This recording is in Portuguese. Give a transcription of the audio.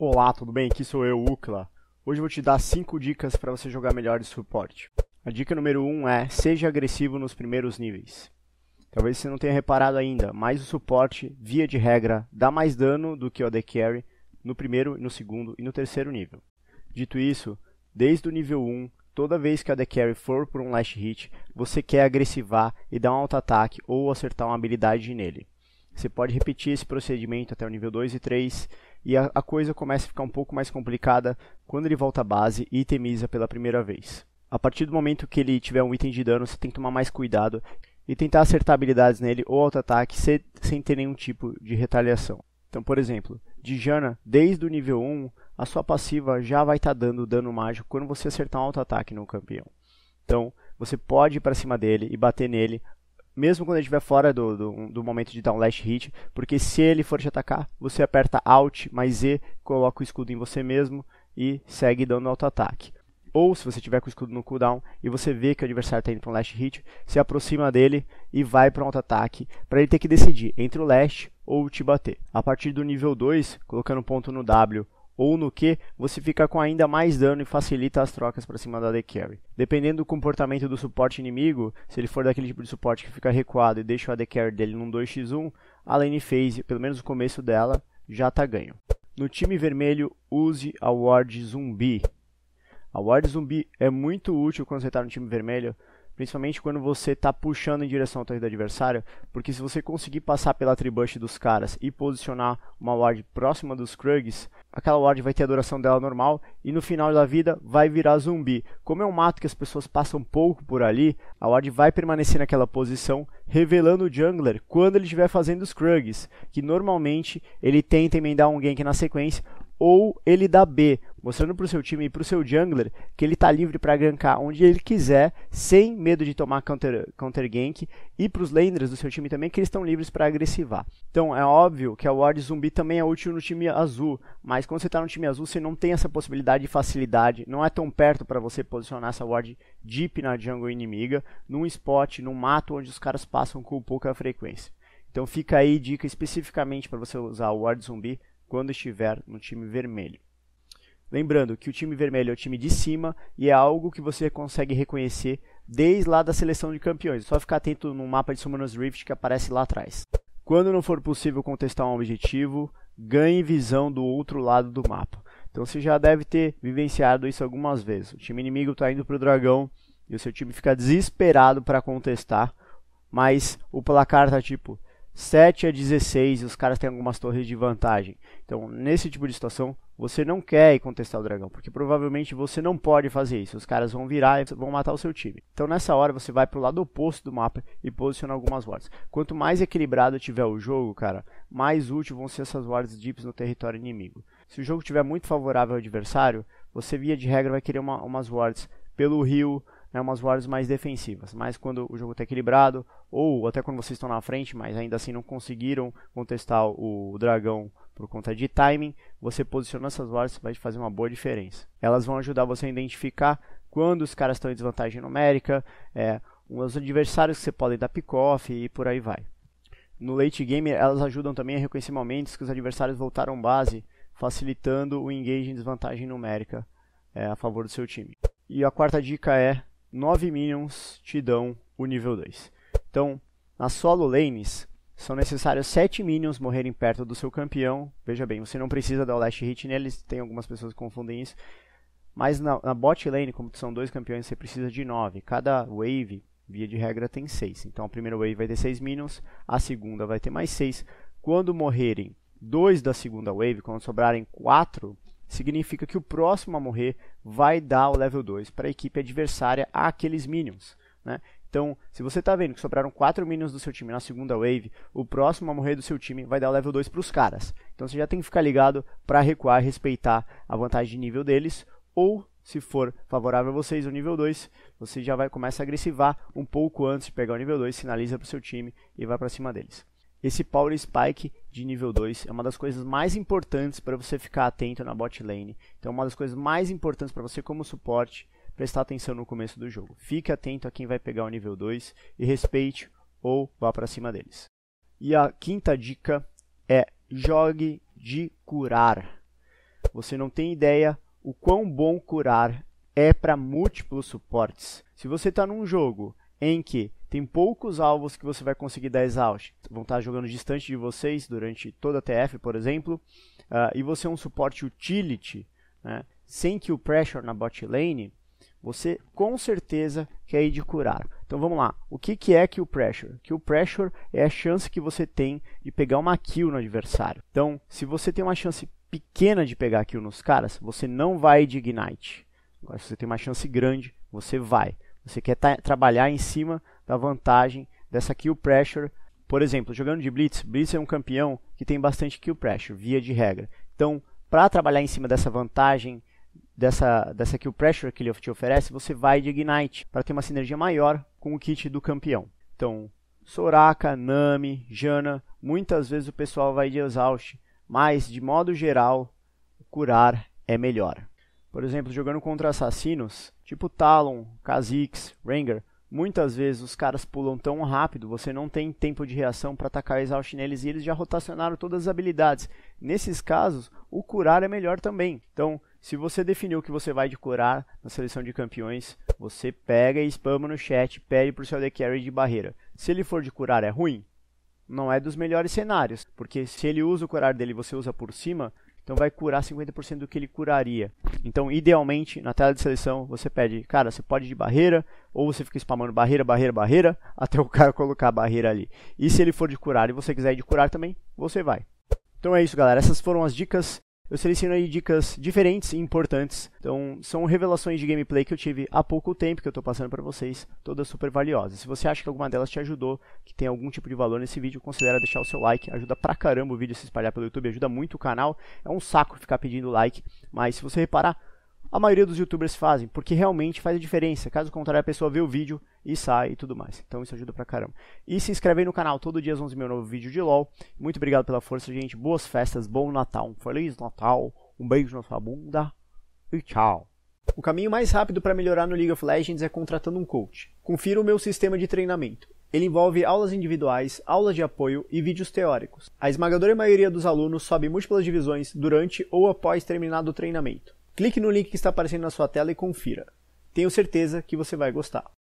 Olá, tudo bem? Aqui sou eu, Ucla. Hoje vou te dar 5 dicas para você jogar melhor de suporte. A dica número 1 um é: seja agressivo nos primeiros níveis. Talvez você não tenha reparado ainda, mas o suporte, via de regra, dá mais dano do que o AD Carry no primeiro, no segundo e no terceiro nível. Dito isso, desde o nível 1, um, toda vez que o AD Carry for por um last hit, você quer agressivar e dar um auto-ataque ou acertar uma habilidade nele. Você pode repetir esse procedimento até o nível 2 e 3 e a, a coisa começa a ficar um pouco mais complicada quando ele volta à base e itemiza pela primeira vez. A partir do momento que ele tiver um item de dano, você tem que tomar mais cuidado e tentar acertar habilidades nele ou auto-ataque sem, sem ter nenhum tipo de retaliação. Então, por exemplo, Dijana, desde o nível 1, a sua passiva já vai estar tá dando dano mágico quando você acertar um auto-ataque no campeão. Então, você pode ir para cima dele e bater nele mesmo quando ele estiver fora do, do, do, momento de dar um last hit, porque se ele for te atacar, você aperta Alt mais Z, coloca o escudo em você mesmo e segue dando auto-ataque. Ou se você tiver com o escudo no cooldown e você vê que o adversário está indo para um last hit, se aproxima dele e vai para um auto-ataque, para ele ter que decidir entre o last ou te bater. A partir do nível 2, colocando ponto no W ou no Q, você fica com ainda mais dano e facilita as trocas para cima da AD Carry. Dependendo do comportamento do suporte inimigo, se ele for daquele tipo de suporte que fica recuado e deixa o AD Carry dele num 2x1, a lane phase, pelo menos o começo dela, já está ganho. No time vermelho, use a Ward Zumbi. A Ward Zumbi é muito útil quando você está no time vermelho, Principalmente quando você está puxando em direção à torre do adversário, porque se você conseguir passar pela tribush dos caras e posicionar uma ward próxima dos Krugs, aquela ward vai ter a duração dela normal e no final da vida vai virar zumbi. Como é um mato que as pessoas passam pouco por ali, a ward vai permanecer naquela posição, revelando o jungler quando ele estiver fazendo os Krugs, que normalmente ele tenta emendar um gank na sequência ou ele dá B, mostrando para o seu time e para o seu jungler que ele está livre para gankar onde ele quiser, sem medo de tomar counter, counter gank, e para os laners do seu time também que eles estão livres para agressivar. Então é óbvio que a ward zumbi também é útil no time azul, mas quando você está no time azul você não tem essa possibilidade de facilidade, não é tão perto para você posicionar essa ward deep na jungle inimiga, num spot, num mato onde os caras passam com pouca frequência. Então fica aí dica especificamente para você usar o ward zumbi quando estiver no time vermelho. Lembrando que o time vermelho é o time de cima e é algo que você consegue reconhecer desde lá da seleção de campeões. É só ficar atento no mapa de Summoner's Rift que aparece lá atrás. Quando não for possível contestar um objetivo, ganhe visão do outro lado do mapa. Então você já deve ter vivenciado isso algumas vezes. O time inimigo está indo para o dragão e o seu time fica desesperado para contestar, mas o placar está tipo 7 a 16 e os caras têm algumas torres de vantagem. Então, nesse tipo de situação, você não quer ir contestar o dragão, porque provavelmente você não pode fazer isso. Os caras vão virar e vão matar o seu time. Então, nessa hora, você vai para o lado oposto do mapa e posiciona algumas wards. Quanto mais equilibrado tiver o jogo, cara, mais útil vão ser essas wards deeps no território inimigo. Se o jogo tiver muito favorável ao adversário, você via de regra vai querer uma, umas wards pelo rio, né, umas voadas mais defensivas. Mas quando o jogo está equilibrado, ou até quando vocês estão na frente, mas ainda assim não conseguiram contestar o dragão por conta de timing, você posiciona essas voadas vai fazer uma boa diferença. Elas vão ajudar você a identificar quando os caras estão em desvantagem numérica, é, os adversários que você pode dar pick-off e por aí vai. No late game, elas ajudam também a reconhecer momentos que os adversários voltaram base, facilitando o engage em desvantagem numérica é, a favor do seu time. E a quarta dica é 9 minions te dão o nível 2. Então, nas solo lanes, são necessários 7 minions morrerem perto do seu campeão. Veja bem, você não precisa dar o last hit neles, tem algumas pessoas que confundem isso. Mas na, na bot lane, como são dois campeões, você precisa de 9. Cada wave, via de regra, tem 6. Então a primeira wave vai ter 6 minions, a segunda vai ter mais 6. Quando morrerem 2 da segunda wave, quando sobrarem 4, significa que o próximo a morrer vai dar o level 2 para a equipe adversária àqueles minions. Né? Então, se você está vendo que sobraram 4 minions do seu time na segunda wave, o próximo a morrer do seu time vai dar o level 2 para os caras. Então você já tem que ficar ligado para recuar e respeitar a vantagem de nível deles, ou se for favorável a vocês o nível 2, você já vai começar a agressivar um pouco antes de pegar o nível 2, sinaliza para o seu time e vai para cima deles. Esse Power Spike de nível 2 é uma das coisas mais importantes para você ficar atento na bot lane. Então, é uma das coisas mais importantes para você como suporte, prestar atenção no começo do jogo. Fique atento a quem vai pegar o nível 2 e respeite ou vá para cima deles. E a quinta dica é jogue de curar. Você não tem ideia o quão bom curar é para múltiplos suportes. Se você está num jogo em que tem poucos alvos que você vai conseguir dar exaust. Vão estar jogando distante de vocês durante toda a TF, por exemplo. Uh, e você é um suporte utility, né? sem que o pressure na bot lane, você com certeza quer ir de curar. Então vamos lá, o que, que é que o pressure? Que o pressure é a chance que você tem de pegar uma kill no adversário. Então, se você tem uma chance pequena de pegar kill nos caras, você não vai de ignite. Agora, se você tem uma chance grande, você vai. Você quer trabalhar em cima da vantagem dessa kill pressure. Por exemplo, jogando de Blitz, Blitz é um campeão que tem bastante kill pressure, via de regra. Então, para trabalhar em cima dessa vantagem, dessa, dessa kill pressure que ele te oferece, você vai de Ignite, para ter uma sinergia maior com o kit do campeão. Então, Soraka, Nami, Jana, muitas vezes o pessoal vai de Exaust, mas de modo geral, curar é melhor. Por exemplo, jogando contra assassinos, tipo Talon, Kha'Zix, Ranger, Muitas vezes os caras pulam tão rápido, você não tem tempo de reação para atacar exaust neles e eles já rotacionaram todas as habilidades. Nesses casos, o curar é melhor também. Então, se você definiu que você vai de curar na seleção de campeões, você pega e spama no chat, pede pro seu AD Carry de barreira. Se ele for de curar é ruim? Não é dos melhores cenários, porque se ele usa o curar dele e você usa por cima, então vai curar 50% do que ele curaria. Então, idealmente, na tela de seleção, você pede, cara, você pode de barreira, ou você fica spamando barreira, barreira, barreira, até o cara colocar a barreira ali. E se ele for de curar e você quiser ir de curar também, você vai. Então é isso, galera. Essas foram as dicas eu selecionei dicas diferentes e importantes. Então, são revelações de gameplay que eu tive há pouco tempo que eu estou passando para vocês, todas super valiosas. Se você acha que alguma delas te ajudou, que tem algum tipo de valor nesse vídeo, considera deixar o seu like. Ajuda pra caramba o vídeo se espalhar pelo YouTube, ajuda muito o canal. É um saco ficar pedindo like, mas se você reparar, a maioria dos youtubers fazem, porque realmente faz a diferença. Caso contrário, a pessoa vê o vídeo e sai e tudo mais. Então isso ajuda pra caramba. E se inscreve aí no canal, todo dia às 11 meu novo vídeo de LOL. Muito obrigado pela força, gente. Boas festas, bom Natal, um feliz Natal, um beijo na sua bunda e tchau. O caminho mais rápido para melhorar no League of Legends é contratando um coach. Confira o meu sistema de treinamento. Ele envolve aulas individuais, aulas de apoio e vídeos teóricos. A esmagadora maioria dos alunos sobe múltiplas divisões durante ou após terminado o treinamento. Clique no link que está aparecendo na sua tela e confira. Tenho certeza que você vai gostar.